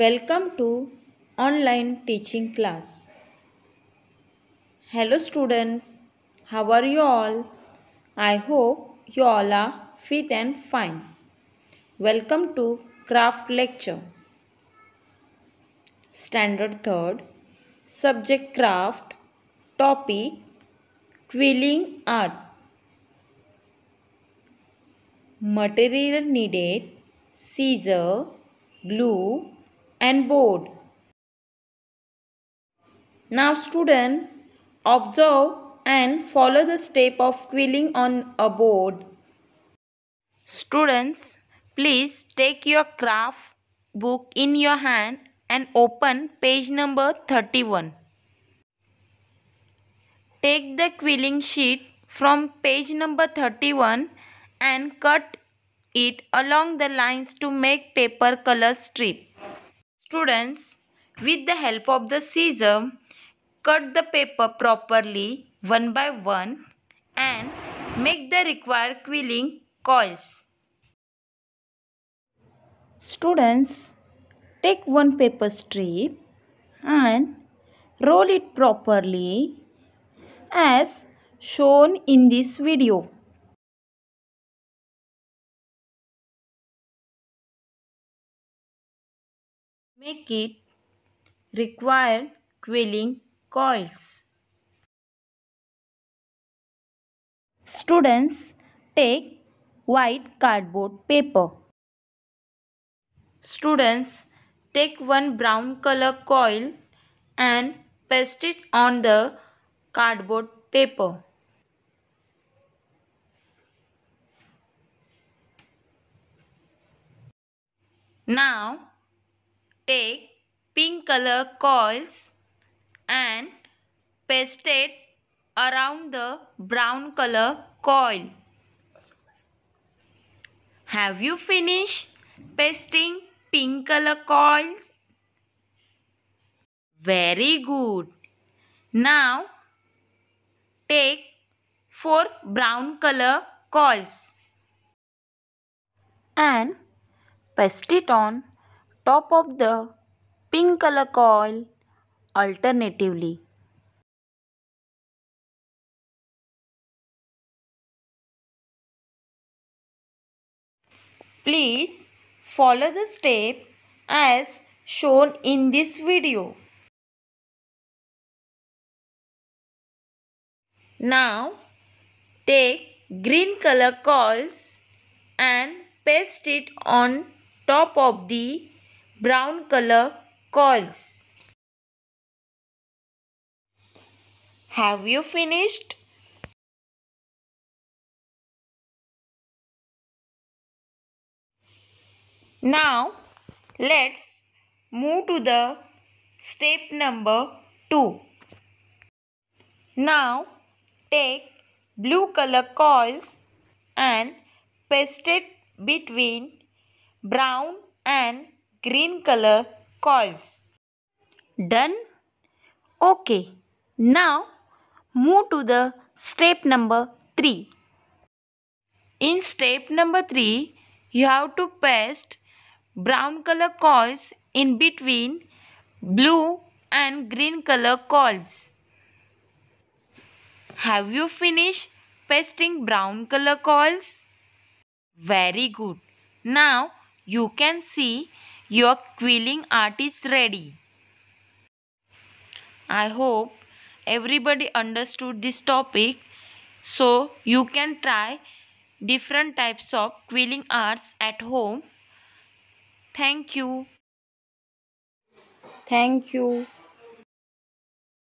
Welcome to online teaching class. Hello students, how are you all? I hope you all are fit and fine. Welcome to craft lecture. Standard 3rd, subject craft, topic quilling art. Material needed, scissor, glue, and board. Now student, observe and follow the step of quilling on a board. Students, please take your craft book in your hand and open page number 31. Take the quilling sheet from page number 31 and cut it along the lines to make paper color strip. Students, with the help of the scissors, cut the paper properly one by one and make the required quilling coils. Students, take one paper strip and roll it properly as shown in this video. make it require quilling coils. Students take white cardboard paper. Students take one brown color coil and paste it on the cardboard paper. Now take pink color coils and paste it around the brown color coil. Have you finished pasting pink color coils? Very good. Now take four brown color coils and paste it on top of the pink color coil alternatively. Please follow the step as shown in this video. Now take green color coils and paste it on top of the brown color coils. Have you finished? Now let's move to the step number 2. Now take blue color coils and paste it between brown and green color coils. Done? Okay. Now move to the step number 3. In step number 3, you have to paste brown color coils in between blue and green color coils. Have you finished pasting brown color coils? Very good. Now you can see your quilling art is ready. I hope everybody understood this topic. So you can try different types of quilling arts at home. Thank you. Thank you.